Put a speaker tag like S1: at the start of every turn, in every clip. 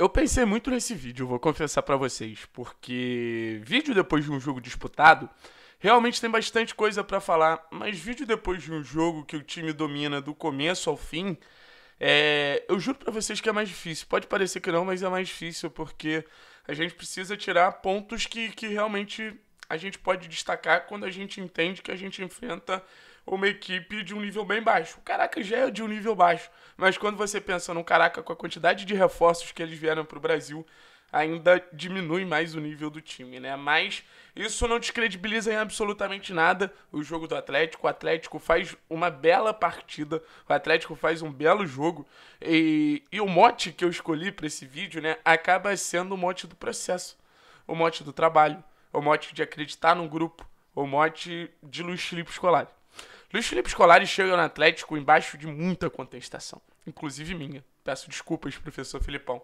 S1: Eu pensei muito nesse vídeo, vou confessar para vocês, porque vídeo depois de um jogo disputado, realmente tem bastante coisa para falar, mas vídeo depois de um jogo que o time domina do começo ao fim, é... eu juro para vocês que é mais difícil. Pode parecer que não, mas é mais difícil porque a gente precisa tirar pontos que, que realmente a gente pode destacar quando a gente entende que a gente enfrenta uma equipe de um nível bem baixo. O Caraca já é de um nível baixo, mas quando você pensa no Caraca com a quantidade de reforços que eles vieram para o Brasil, ainda diminui mais o nível do time, né? Mas isso não descredibiliza em absolutamente nada o jogo do Atlético. O Atlético faz uma bela partida, o Atlético faz um belo jogo. E, e o mote que eu escolhi para esse vídeo, né, acaba sendo o mote do processo, o mote do trabalho, o mote de acreditar no grupo, o mote de Luiz Felipe Scolari. Luiz Felipe Scolari chega no Atlético embaixo de muita contestação, inclusive minha. Peço desculpas, professor Filipão.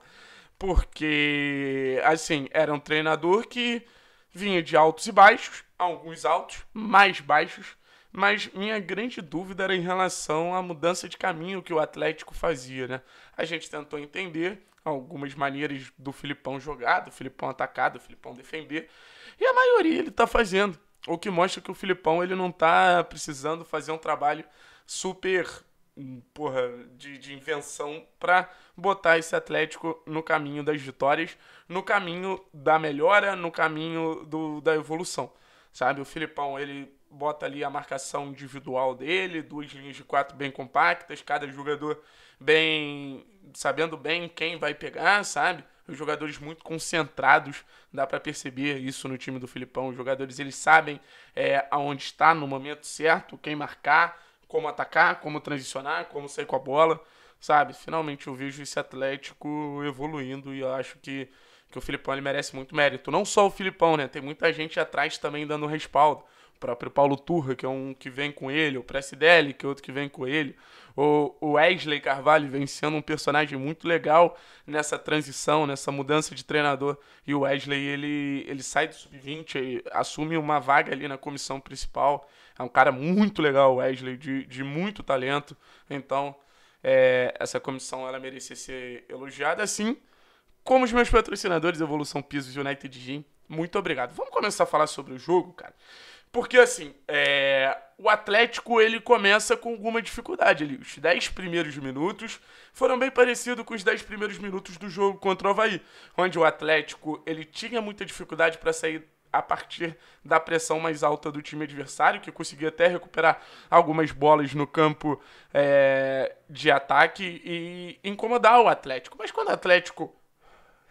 S1: Porque, assim, era um treinador que vinha de altos e baixos, alguns altos, mais baixos, mas minha grande dúvida era em relação à mudança de caminho que o Atlético fazia, né? A gente tentou entender algumas maneiras do Filipão jogar, do Filipão atacar, do Filipão defender, e a maioria ele tá fazendo. O que mostra que o Filipão ele não tá precisando fazer um trabalho super hum, porra, de, de invenção para botar esse Atlético no caminho das vitórias, no caminho da melhora, no caminho do, da evolução, sabe? O Filipão, ele bota ali a marcação individual dele, duas linhas de quatro bem compactas, cada jogador bem sabendo bem quem vai pegar, sabe? os jogadores muito concentrados, dá para perceber isso no time do Filipão. Os jogadores eles sabem é, aonde está no momento certo, quem marcar, como atacar, como transicionar, como sair com a bola, sabe? Finalmente eu vejo esse Atlético evoluindo e eu acho que, que o Filipão ele merece muito mérito. Não só o Filipão, né? Tem muita gente atrás também dando respaldo próprio Paulo Turra, que é um que vem com ele, o Presidelli, que é outro que vem com ele, o Wesley Carvalho vem sendo um personagem muito legal nessa transição, nessa mudança de treinador. E o Wesley, ele, ele sai do sub-20, assume uma vaga ali na comissão principal. É um cara muito legal, o Wesley, de, de muito talento. Então, é, essa comissão ela merecia ser elogiada, assim como os meus patrocinadores, Evolução Pisos e United Gym. Muito obrigado. Vamos começar a falar sobre o jogo, cara. Porque, assim, é... o Atlético ele começa com alguma dificuldade ali. Os 10 primeiros minutos foram bem parecidos com os 10 primeiros minutos do jogo contra o Havaí, onde o Atlético ele tinha muita dificuldade para sair a partir da pressão mais alta do time adversário, que conseguia até recuperar algumas bolas no campo é, de ataque e incomodar o Atlético. Mas quando o Atlético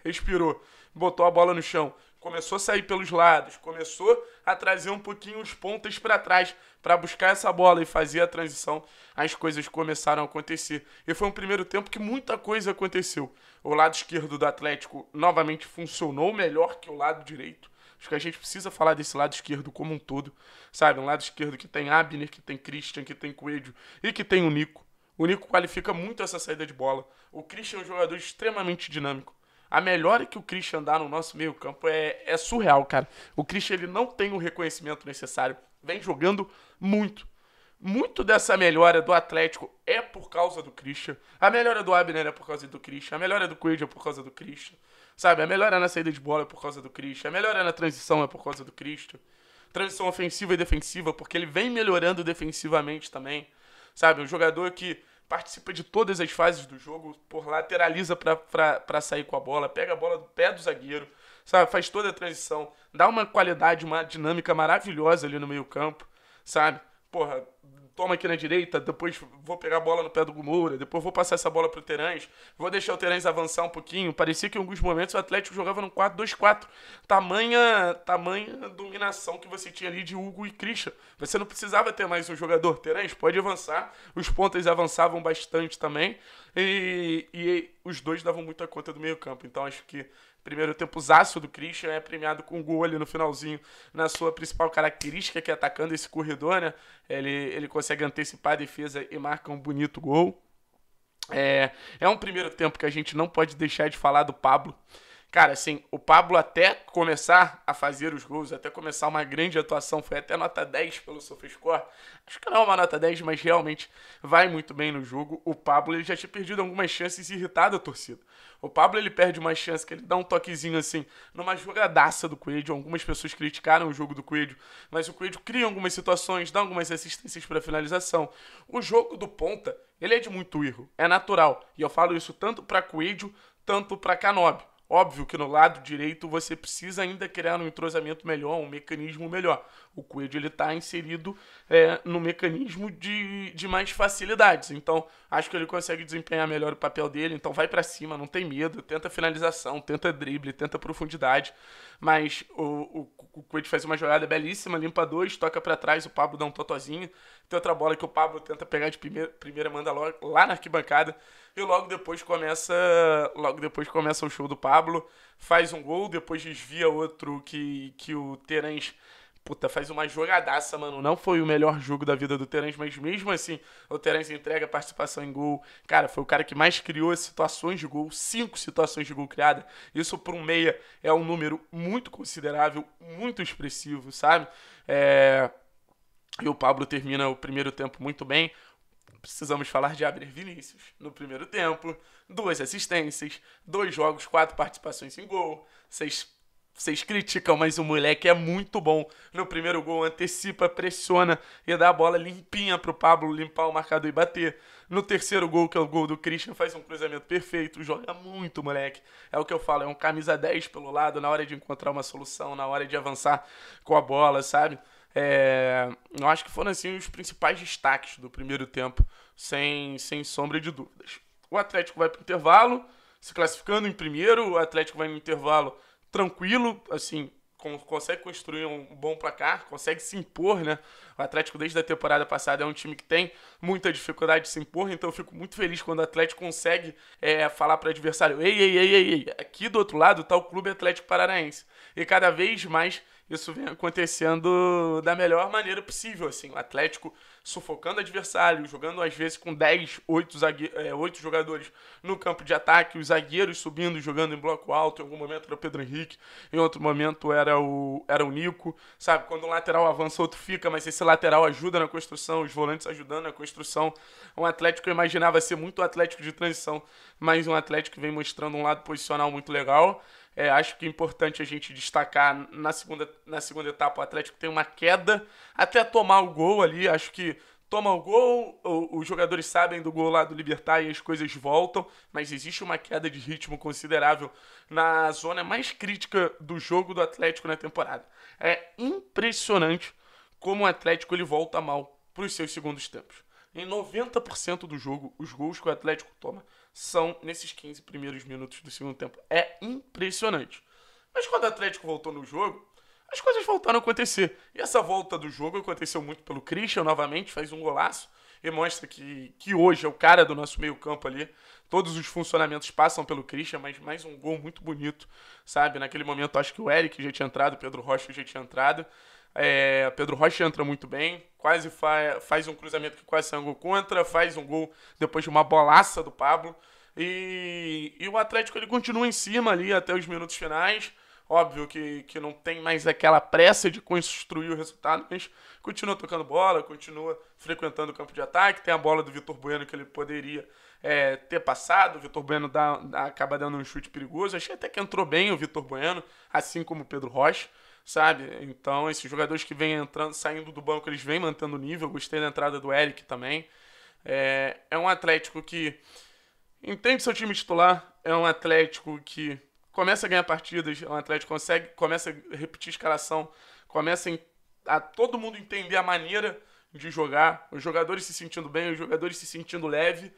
S1: respirou, botou a bola no chão, começou a sair pelos lados, começou a trazer um pouquinho os pontas para trás para buscar essa bola e fazer a transição, as coisas começaram a acontecer. E foi um primeiro tempo que muita coisa aconteceu. O lado esquerdo do Atlético novamente funcionou melhor que o lado direito. Acho que a gente precisa falar desse lado esquerdo como um todo, sabe? Um lado esquerdo que tem Abner, que tem Christian, que tem Coelho e que tem o Nico. O Nico qualifica muito essa saída de bola. O Christian é um jogador extremamente dinâmico. A melhora que o Christian dá no nosso meio-campo é, é surreal, cara. O Christian ele não tem o reconhecimento necessário. Vem jogando muito. Muito dessa melhora do Atlético é por causa do Christian. A melhora do Abner é por causa do Christian. A melhora do Coelho é por causa do Christian. Sabe? A melhora na saída de bola é por causa do Christian. A melhora na transição é por causa do Christian. Transição ofensiva e defensiva, porque ele vem melhorando defensivamente também. Sabe? Um jogador que participa de todas as fases do jogo, por lateraliza para sair com a bola, pega a bola do pé do zagueiro, sabe? Faz toda a transição, dá uma qualidade, uma dinâmica maravilhosa ali no meio-campo, sabe? Porra, toma aqui na direita, depois vou pegar a bola no pé do Gumura, depois vou passar essa bola pro Terãs, vou deixar o Terãs avançar um pouquinho. Parecia que em alguns momentos o Atlético jogava no 4-2-4. Tamanha, tamanha dominação que você tinha ali de Hugo e Christian. Você não precisava ter mais um jogador. Terãs pode avançar, os pontas avançavam bastante também, e, e os dois davam muita conta do meio campo. Então acho que primeiro tempo zaço do Christian, é premiado com um gol ali no finalzinho, na sua principal característica, que é atacando esse corredor, né? Ele, ele consegue antecipar a defesa e marca um bonito gol. É, é um primeiro tempo que a gente não pode deixar de falar do Pablo. Cara, assim, o Pablo até começar a fazer os gols, até começar uma grande atuação, foi até nota 10 pelo Sofiscore. Acho que não é uma nota 10, mas realmente vai muito bem no jogo. O Pablo ele já tinha perdido algumas chances e irritado a torcida. O Pablo ele perde uma chance que ele dá um toquezinho assim, numa jogadaça do Coelho. Algumas pessoas criticaram o jogo do Coelho, mas o Coelho cria algumas situações, dá algumas assistências para finalização. O jogo do ponta, ele é de muito erro, é natural. E eu falo isso tanto para Coelho, tanto para Canobi. Óbvio que no lado direito você precisa ainda criar um entrosamento melhor, um mecanismo melhor. O Coelho ele está inserido é, no mecanismo de, de mais facilidades. Então acho que ele consegue desempenhar melhor o papel dele. Então vai para cima, não tem medo, tenta finalização, tenta drible, tenta profundidade. Mas o, o, o Coelho faz uma jogada belíssima, limpa dois, toca para trás, o Pablo dá um totozinho. Tem outra bola que o Pablo tenta pegar de primeira, primeira manda logo, lá na arquibancada. E logo depois começa. Logo depois começa o show do Pablo. Faz um gol, depois desvia outro que, que o Terence puta, faz uma jogadaça, mano. Não foi o melhor jogo da vida do Terence, mas mesmo assim, o Terence entrega participação em gol. Cara, foi o cara que mais criou situações de gol, cinco situações de gol criadas. Isso para um meia é um número muito considerável, muito expressivo, sabe? É, e o Pablo termina o primeiro tempo muito bem. Precisamos falar de Abner Vinícius no primeiro tempo. Duas assistências, dois jogos, quatro participações em gol. Vocês, vocês criticam, mas o moleque é muito bom. No primeiro gol, antecipa, pressiona e dá a bola limpinha pro Pablo limpar o marcador e bater. No terceiro gol, que é o gol do Christian, faz um cruzamento perfeito. Joga muito, moleque. É o que eu falo, é um camisa 10 pelo lado, na hora de encontrar uma solução, na hora de avançar com a bola, sabe? É, eu acho que foram assim os principais destaques do primeiro tempo, sem, sem sombra de dúvidas. O Atlético vai para o intervalo, se classificando em primeiro, o Atlético vai no intervalo tranquilo, assim, consegue construir um bom placar, consegue se impor, né? O Atlético desde a temporada passada é um time que tem muita dificuldade de se impor, então eu fico muito feliz quando o Atlético consegue é, falar para o adversário: ei, ei, ei, ei, aqui do outro lado está o Clube Atlético Paranaense. E cada vez mais isso vem acontecendo da melhor maneira possível, assim, o Atlético sufocando adversário, jogando às vezes com 10, 8, zague... 8 é, jogadores no campo de ataque, os zagueiros subindo, jogando em bloco alto, em algum momento era o Pedro Henrique, em outro momento era o, era o Nico, sabe, quando um lateral avança, outro fica, mas esse lateral ajuda na construção, os volantes ajudando na construção, um Atlético eu imaginava ser muito Atlético de transição, mas um Atlético que vem mostrando um lado posicional muito legal, é, acho que é importante a gente destacar na segunda, na segunda etapa o Atlético tem uma queda até tomar o gol ali. Acho que toma o gol, os jogadores sabem do gol lá do Libertar e as coisas voltam, mas existe uma queda de ritmo considerável na zona mais crítica do jogo do Atlético na temporada. É impressionante como o Atlético ele volta mal para os seus segundos tempos. Em 90% do jogo, os gols que o Atlético toma são nesses 15 primeiros minutos do segundo tempo. É impressionante. Mas quando o Atlético voltou no jogo, as coisas voltaram a acontecer. E essa volta do jogo aconteceu muito pelo Christian, novamente, faz um golaço e mostra que, que hoje é o cara do nosso meio-campo ali. Todos os funcionamentos passam pelo Christian, mas mais um gol muito bonito, sabe? Naquele momento, acho que o Eric já tinha entrado, o Pedro Rocha já tinha entrado. É, Pedro Rocha entra muito bem, quase fa faz um cruzamento que quase sai um gol contra, faz um gol depois de uma bolaça do Pablo. E, e, o Atlético ele continua em cima ali até os minutos finais. Óbvio que, que não tem mais aquela pressa de construir o resultado, mas continua tocando bola, continua frequentando o campo de ataque. Tem a bola do Vitor Bueno que ele poderia é, ter passado. O Vitor Bueno dá, dá, acaba dando um chute perigoso. Achei até que entrou bem o Vitor Bueno, assim como o Pedro Rocha sabe? Então, esses jogadores que vêm entrando, saindo do banco, eles vêm mantendo o nível. Gostei da entrada do Eric também. É, é um Atlético que entende seu time titular, é um Atlético que começa a ganhar partidas, é um Atlético que consegue, começa a repetir a escalação, começa a todo mundo entender a maneira de jogar, os jogadores se sentindo bem, os jogadores se sentindo leve.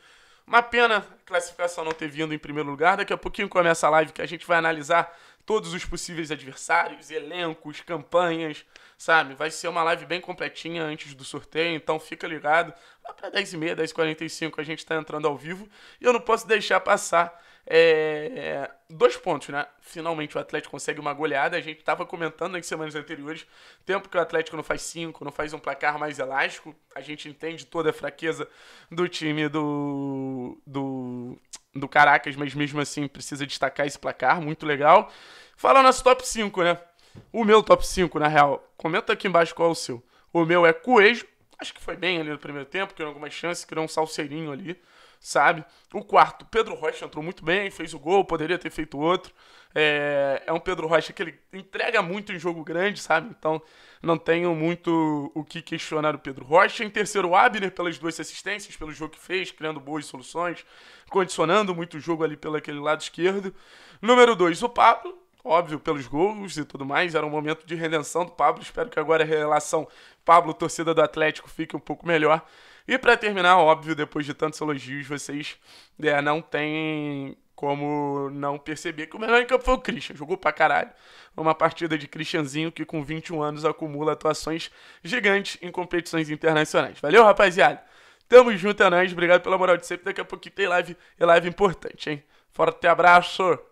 S1: Uma pena a classificação não ter vindo em primeiro lugar. Daqui a pouquinho começa a live que a gente vai analisar todos os possíveis adversários, elencos, campanhas, sabe? Vai ser uma live bem completinha antes do sorteio, então fica ligado lá para 10h30, 10h45 a gente está entrando ao vivo. E eu não posso deixar passar é, dois pontos, né? Finalmente o Atlético consegue uma goleada. A gente estava comentando nas semanas anteriores. Tempo que o Atlético não faz cinco, não faz um placar mais elástico. A gente entende toda a fraqueza do time do, do, do Caracas, mas mesmo assim precisa destacar esse placar. Muito legal. Fala nosso top 5, né? O meu top 5, na real. Comenta aqui embaixo qual é o seu. O meu é Coelho, Acho que foi bem ali no primeiro tempo, criou algumas chances, criou um salseirinho ali, sabe? O quarto, Pedro Rocha entrou muito bem, fez o gol, poderia ter feito outro. É, é um Pedro Rocha que ele entrega muito em jogo grande, sabe? Então não tenho muito o que questionar o Pedro Rocha. Em terceiro, o Abner pelas duas assistências, pelo jogo que fez, criando boas soluções, condicionando muito o jogo ali pelo aquele lado esquerdo. Número dois, o Pablo óbvio, pelos gols e tudo mais. Era um momento de redenção do Pablo. Espero que agora a relação Pablo-torcida do Atlético fique um pouco melhor. E para terminar, óbvio, depois de tantos elogios, vocês é, não têm como não perceber que o melhor em campo foi o Christian. Jogou pra caralho. Uma partida de Christianzinho que com 21 anos acumula atuações gigantes em competições internacionais. Valeu, rapaziada! Tamo junto, é nóis. Obrigado pela moral de sempre. Daqui a pouquinho tem live, é live importante, hein? Forte abraço!